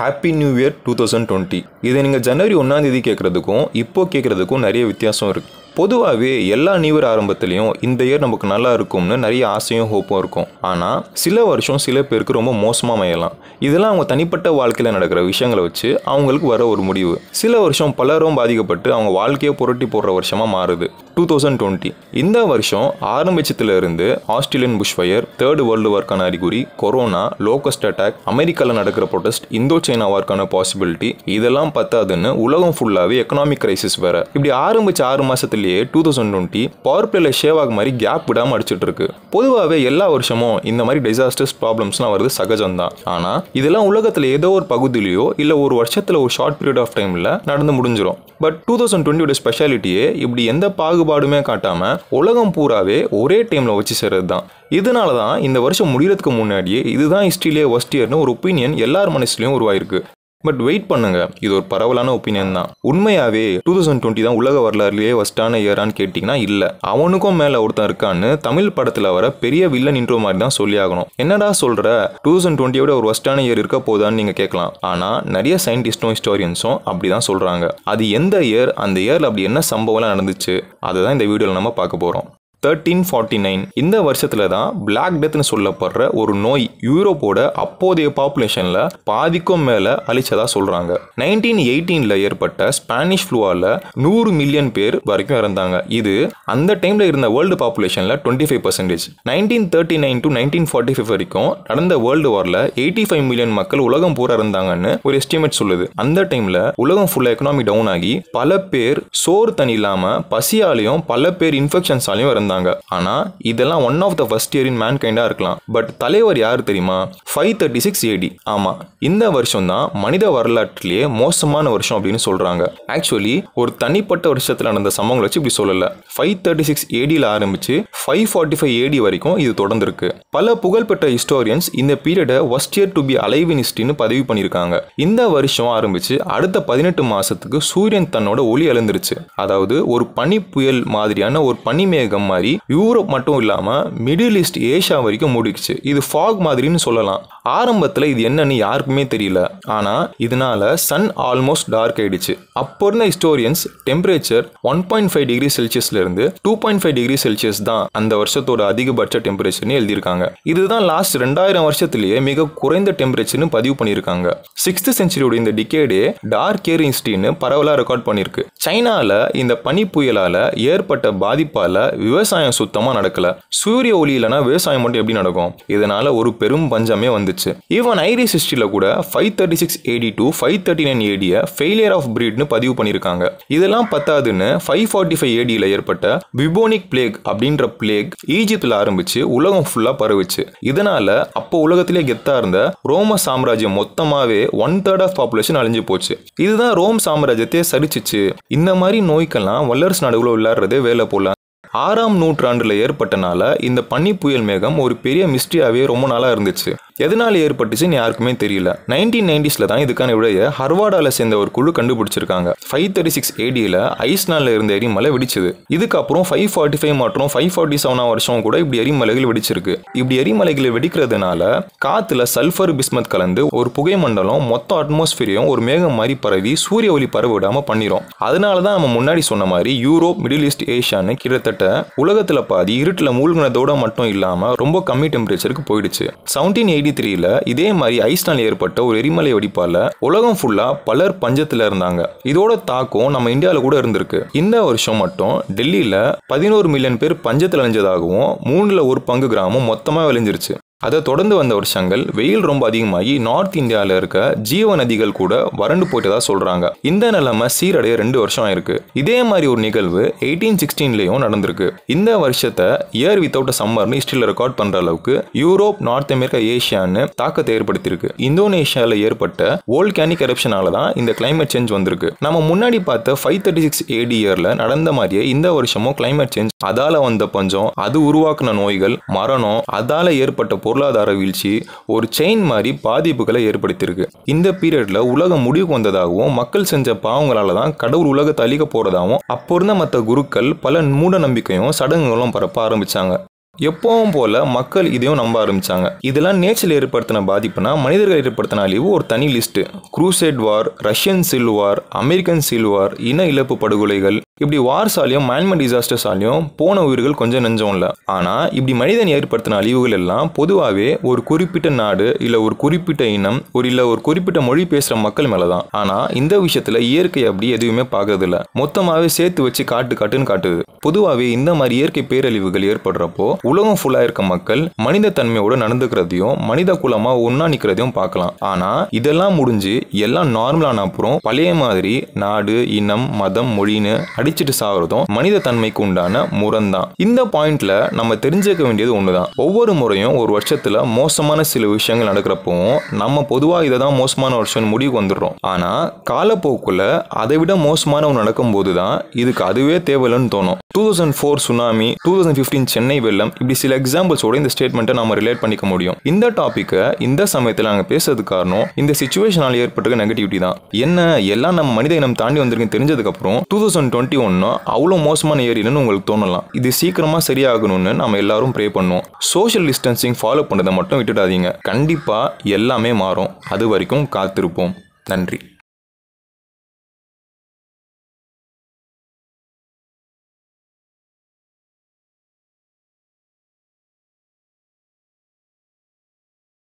happy new year two thousand twenty இதை நீங்கள் ஜனவரி ஒன்றாந்தேதி கேட்குறதுக்கும் இப்போ கேட்குறதுக்கும் நிறைய வித்தியாசம் இருக்குது பொதுவாகவே எல்லா நியூ இயர் ஆரம்பத்துலேயும் இந்த இயர் நமக்கு நல்லா இருக்கும்னு நிறைய ஆசையும் ஹோப்பும் இருக்கும் ஆனால் சில வருஷம் சில பேருக்கு ரொம்ப மோசமாக அமையலாம் இதெல்லாம் அவங்க தனிப்பட்ட வாழ்க்கையில் நடக்கிற விஷயங்களை வச்சு அவங்களுக்கு வர ஒரு முடிவு சில வருஷம் பலரும் பாதிக்கப்பட்டு அவங்க வாழ்க்கையை புரட்டி போடுற வருஷமாக மாறுது டூ தௌசண்ட் டுவெண்ட்டி இந்த வருஷம் ஆரம்பிச்சத்துலேருந்து Australian bush fire third world வார்க்கான அறிகுறி கொரோனா லோக்கஸ்ட் அட்டாக் அமெரிக்காவில் நடக்கிற ப்ரொடெஸ்ட் இந்தோ சைனா வார்க்கான பாசிபிலிட்டி இதெல்லாம் பத்தாதுன்னு உலகம் ஃபுல்லாகவே எக்கனாமிக் கிரைசிஸ் வேற இப்படி ஆரம்பிச்ச ஆறு மாசத்துல ஐபிஎல்லையே டூ தௌசண்ட் டுவெண்ட்டி பவர் பிளேல ஷேவாக் மாதிரி கேப் விடாமல் அடிச்சிட்டு இருக்கு பொதுவாகவே எல்லா வருஷமும் இந்த மாதிரி டிசாஸ்டர்ஸ் ப்ராப்ளம்ஸ்லாம் வருது சகஜம்தான் ஆனால் இதெல்லாம் உலகத்தில் ஏதோ ஒரு பகுதியிலையோ இல்லை ஒரு வருஷத்தில் ஒரு ஷார்ட் பீரியட் ஆஃப் டைமில் நடந்து முடிஞ்சிடும் பட் டூ தௌசண்ட் டுவெண்ட்டியோட ஸ்பெஷாலிட்டியே இப்படி எந்த பாகுபாடுமே காட்டாமல் உலகம் பூராவே ஒரே டைமில் வச்சு சேர்றது தான் இதனால தான் இந்த வருஷம் முடிகிறதுக்கு முன்னாடியே இதுதான் ஹிஸ்ட்ரியிலே ஒஸ்ட் இயர்னு ஒரு ஒப்பீனியன் எல்லார் மனசுலையும் உருவாயிருக்கு பட் வெயிட் பண்ணுங்க இது ஒரு பரவலான ஒப்பீனியன் தான் உண்மையாவே டூ தௌசண்ட் டுவெண்ட்டி தான் உலக வரலாறுலேயே ஃபஸ்ட்டான இயரான்னு கேட்டீங்கன்னா இல்லை அவனுக்கும் மேலே ஒருத்தன் இருக்கான்னு தமிழ் படத்தில் வர பெரிய வில்லன் இன்ட்ரோ மாதிரி தான் சொல்லி ஆகணும் என்னடா சொல்கிற டூ தௌசண்ட் டுவெண்ட்டியோட ஒரு ஃபஸ்ட்டான இயர் இருக்க போதான்னு நீங்கள் கேட்கலாம் ஆனால் நிறைய சயின்டிஸ்டும் ஹிஸ்டோரியன்ஸும் அப்படி தான் சொல்கிறாங்க அது எந்த இயர் அந்த இயரில் அப்படி என்ன சம்பவம்லாம் நடந்துச்சு அதை தான் இந்த வீடியோவில் நம்ம பார்க்க போகிறோம் தேர்ட்டீன் ஃபார்ட்டி நைன் இந்த வருஷத்துல தான் பிளாக் டெத்னு சொல்லப்படுற ஒரு நோய் யூரோப்போட அப்போதைய பாப்புலேஷன்ல பாதிக்கும் மேலே அழிச்சதா சொல்றாங்க நைன்டீன் எயிட்டீனில் ஏற்பட்ட ஸ்பானிஷ் ஃப்ளூவால நூறு மில்லியன் பேர் வரைக்கும் இறந்தாங்க இது அந்த டைமில் இருந்த வேர்ல்டு பாப்புலேஷன்ல twenty five percentage nineteen thirty nine to nineteen forty five வரைக்கும் நடந்த வேர்ல்டு வார்ல எயிட்டி ஃபைவ் மில்லியன் மக்கள் உலகம் பூரா இருந்தாங்கன்னு ஒரு எஸ்டிமேட் சொல்லுது அந்த டைமில் உலகம் ஃபுல்லாக எக்கனாமி டவுன் ஆகி பல பேர் சோறு தண்ணி இல்லாமல் பசியாலையும் பல பேர் இன்ஃபெக்ஷன்ஸாலையும் இறந்தாங்க இருந்தாங்க ஆனா இதெல்லாம் one of the first year in man கைண்டா இருக்கலாம் பட் தலைவர் யார் தெரியுமா ஃபைவ் தேர்ட்டி சிக்ஸ் ஏடி ஆமா இந்த வருஷம் தான் மனித வரலாற்றிலேயே மோசமான வருஷம் அப்படின்னு சொல்றாங்க ஆக்சுவலி ஒரு தனிப்பட்ட வருஷத்துல நடந்த சம்பவங்களை வச்சு இப்படி சொல்லல ஃபைவ் தேர்ட்டி சிக்ஸ் ஏடியில் ஆரம்பிச்சு ஃபைவ் ஃபார்ட்டி ஃபைவ் ஏடி வரைக்கும் இது தொடர்ந்துருக்கு பல புகழ்பெற்ற ஹிஸ்டோரியன்ஸ் இந்த பீரியடை worst year to be alive பதிவு பண்ணியிருக்காங்க இந்த வருஷம் ஆரம்பிச்சு அடுத்த பதினெட்டு மாதத்துக்கு சூரியன் தன்னோட ஒளி எழுந்துருச்சு அதாவது ஒரு பனி புயல் மாதிரியான ஒரு பனிமேகம் மாதிரி யூரோப் மட்டும் இல்லாமல் மிடில் ஈஸ்ட் ஏஷியா வரைக்கும் மூடிக்குச்சு இது ஃபாக் மாதிரின்னு சொல்லலாம் ஆரம்பத்தில் இது என்னன்னு யாருக்குமே தெரியல ஆனால் இதனால சன் ஆல்மோஸ்ட் டார்க் ஆயிடுச்சு அப்போ இருந்த historians temperature one point five degree செல்சியஸ்ல இருந்து two point five degree Celsius தான் அந்த வருஷத்தோட அதிகபட்ச டெம்பரேச்சர்னு எழுதியிருக்காங்க இதுதான் லாஸ்ட் ரெண்டாயிரம் வருஷத்துலேயே மிக குறைந்த டெம்பரேச்சர்னு பதிவு பண்ணியிருக்காங்க சிக்ஸ்த் செஞ்சுரியோட இந்த டிகேடே டார்க் ஏர் இன்ஸ்டின்னு பரவலாக ரெக்கார்ட் பண்ணியிருக்கு சைனால இந்த பனி புயலால் ஏற்பட்ட பாதிப்பால் விவசாயம் சுத்தமாக நடக்கல சூரிய ஒளி இல்லைனா விவசாயம் மட்டும் எப்படி நடக்கும் இதனால் ஒரு பெரும் பஞ்சமே வந்துச்சு ஈவன் ஐரிஸ் ஹிஸ்டரியில் கூட five thirty six AD to five thirty nine ஏடிய ஃபெயிலியர் ஆஃப் பிரீட்னு பதிவு பண்ணியிருக்காங்க இதெல்லாம் பத்தாதுன்னு ஃபைவ் ஃபார்ட்டி ஃபைவ் ஏடியில் ஏற்பட்ட பிபோனிக் பிளேக் அப்படின்ற பிளேக் ஈஜிப்தில் ஆரம்பிச்சு உலகம் ஃபுல்லாக பரவிச்சு இதனால அப்போ உலகத்திலே கெத்தா இருந்த ரோம சாம்ராஜ்யம் மொத்தமாவே ஒன் தேர்ட் ஆஃப் பாப்புலேஷன் அழிஞ்சு போச்சு இதுதான் ரோம் சாம்ராஜ்யத்தை சரிச்சிச்சு இந்த மாதிரி நோய்க்கெல்லாம் வல்லரசு நடுவில் விளையாடுறதே வேலை போல ஆறாம் நூற்றாண்டில் ஏற்பட்டனால இந்த பன்னி புயல் மேகம் ஒரு பெரிய மிஸ்ட்ரியாகவே ரொம்ப நாளா இருந்துச்சு எதனால் ஏற்பட்டுச்சுன்னு யாருக்குமே தெரியல நைன்டீன் நைன்டிஸில் தான் இதுக்கான விடைய ஹர்வாடாவில் சேர்ந்த ஒரு குழு கண்டுபிடிச்சிருக்காங்க ஃபைவ் தேர்ட்டி சிக்ஸ் ஏடியில் நாளில் இருந்த எரிமலை வெடிச்சது இதுக்கப்புறம் ஃபைவ் ஃபார்ட்டி ஃபைவ் மற்றும் ஃபைவ் ஃபார்ட்டி செவனாம் வருஷம் கூட இப்படி எரிமலைகள் வெடிச்சிருக்கு இப்படி எரிமலைகளை வெடிக்கிறதுனால காற்றுல சல்ஃபர் பிஸ்மத் கலந்து ஒரு புகை மண்டலம் மொத்த அட்மாஸ்பியரையும் ஒரு மேகம் மாதிரி பரவி சூரிய ஒளி பரவ விடாமல் பண்ணிடும் அதனால தான் நம்ம முன்னாடி சொன்ன மாதிரி யூரோப் மிடில் ஈஸ்ட் ஏஷியான்னு கிட்டத்தட்ட உலகத்தில் பாதி இருட்டில் மூழ்கினதோட மட்டும் இல்லாமல் ரொம்ப கம்மி டெம்பரேச்சருக்கு போயிடுச்சு செவன்டீன் எயிட்டி நைன்டி த்ரீல இதே மாதிரி ஐஸ்லாண்டில் ஏற்பட்ட ஒரு எரிமலை வெடிப்பால உலகம் ஃபுல்லா பலர் பஞ்சத்துல இருந்தாங்க இதோட தாக்கம் நம்ம இந்தியாவில் கூட இருந்திருக்கு இந்த வருஷம் மட்டும் டெல்லியில பதினோரு மில்லியன் பேர் பஞ்சத்தில் அழிஞ்சதாகவும் மூணுல ஒரு பங்கு கிராமம் மொத்தமாக விளைஞ்சிருச்சு அதை தொடர்ந்து வந்த வருஷங்கள் வெயில் ரொம்ப அதிகமாகி நார்த் இந்தியாவில் இருக்க ஜீவ நதிகள் கூட வறண்டு போயிட்டதா சொல்றாங்க இந்த நிலைமை சீரடைய ரெண்டு வருஷம் ஆயிருக்கு இதே மாதிரி ஒரு நிகழ்வு எயிட்டீன் சிக்ஸ்டீன்லயும் நடந்திருக்கு இந்த வருஷத்தை இயர் வித்தவுட் சம்மர்னு ஹிஸ்டரியில் ரெக்கார்ட் பண்ற அளவுக்கு யூரோப் நார்த் அமெரிக்கா ஏஷியான்னு தாக்கத்தை ஏற்படுத்தியிருக்கு இந்தோனேஷியாவில் ஏற்பட்ட கேனிக் கரப்ஷனால தான் இந்த கிளைமேட் சேஞ்ச் வந்திருக்கு நம்ம முன்னாடி பார்த்த ஃபைவ் தேர்ட்டி சிக்ஸ் ஏடி இயர்ல நடந்த மாதிரியே இந்த வருஷமும் கிளைமேட் சேஞ்ச் அதால வந்த பஞ்சம் அது உருவாக்குன நோய்கள் மரணம் அதால ஏற்பட்ட பொருளாதார வீழ்ச்சி ஒரு செயின் மாதிரி பாதிப்புகளை ஏற்படுத்தியிருக்கு இந்த பீரியட்ல உலகம் முடிவுக்கு வந்ததாகவும் மக்கள் செஞ்ச பாவங்களால தான் கடவுள் உலகத்தை அழிக்க போறதாகவும் அப்போ இருந்த மற்ற குருக்கள் பல மூட நம்பிக்கையும் சடங்குகளும் பரப்ப ஆரம்பிச்சாங்க எப்பவும் போல மக்கள் இதையும் நம்ப ஆரம்பிச்சாங்க இதெல்லாம் நேச்சரில் ஏற்படுத்தின பாதிப்புனா மனிதர்கள் ஏற்படுத்தின அழிவு ஒரு தனி list crusade war Russian civil war American civil war இன இழப்பு படுகொலைகள் இப்படி வார்ஸாலையும் மேன்மன் டிசாஸ்டர்ஸாலையும் போன உயிர்கள் கொஞ்சம் நெஞ்சம் இல்லை ஆனால் இப்படி மனிதன் ஏற்படுத்தின அழிவுகள் எல்லாம் பொதுவாகவே ஒரு குறிப்பிட்ட நாடு இல்லை ஒரு குறிப்பிட்ட இனம் ஒரு இல்லை ஒரு குறிப்பிட்ட மொழி பேசுகிற மக்கள் மேலே தான் ஆனால் இந்த விஷயத்தில் இயற்கை அப்படி எதுவுமே பார்க்கறதில்ல மொத்தமாகவே சேர்த்து வச்சு காட்டு காட்டுன்னு காட்டுது பொதுவாகவே இந்த மாதிரி இயற்கை பேரழிவுகள் ஏற்படுறப்போ உலகம் ஃபுல்லாக இருக்க மக்கள் மனித தன்மையோடு நடந்துக்கிறதையும் மனித குலமாக ஒன்றா நிற்கிறதையும் பார்க்கலாம் ஆனால் இதெல்லாம் முடிஞ்சு எல்லாம் நார்மலான அப்புறம் பழைய மாதிரி நாடு இனம் மதம் மொழின்னு அடிச்சுட்டு சாகிறதும் மனித தன்மைக்கு உண்டான தான் இந்த பாயிண்ட்ல நம்ம தெரிஞ்சுக்க வேண்டியது ஒண்ணுதான் ஒவ்வொரு முறையும் ஒரு வருஷத்துல மோசமான சில விஷயங்கள் நடக்கிறப்போ நம்ம பொதுவா இதை தான் மோசமான வருஷம் முடிவுக்கு வந்துடுறோம் ஆனா காலப்போக்குல அதை விட மோசமான ஒன்று நடக்கும்போது தான் இதுக்கு அதுவே தேவையில்லைன்னு தோணும் two thousand four tsunami two thousand fifteen Chennai வெள்ளம் இப்படி சில எக்ஸாம்பிள்ஸோட இந்த ஸ்டேட்மெண்ட்டை நம்ம ரிலேட் பண்ணிக்க முடியும் இந்த டாப்பிக்கை இந்த சமயத்தில் நாங்கள் பேசுறது காரணம் இந்த சுச்சுவேஷனால் ஏற்பட்டிருக்க நெகட்டிவிட்டி தான் என்ன எல்லாம் நம்ம மனித இனம் தாண்டி வந்திருக்கு தெரிஞ்சதுக்கப்புறம் டூ தௌசண்ட் டுவெண்ட்டி எப்படி ஒன்றா அவ்வளோ மோசமான ஏரியான்னு உங்களுக்கு தோணலாம் இது சீக்கிரமாக சரியாகணும்னு நம்ம எல்லாரும் ப்ரே பண்ணுவோம் சோஷியல் டிஸ்டன்சிங் ஃபாலோ பண்ணுறதை மட்டும் விட்டுடாதீங்க கண்டிப்பாக எல்லாமே மாறும் அது வரைக்கும் காத்திருப்போம் நன்றி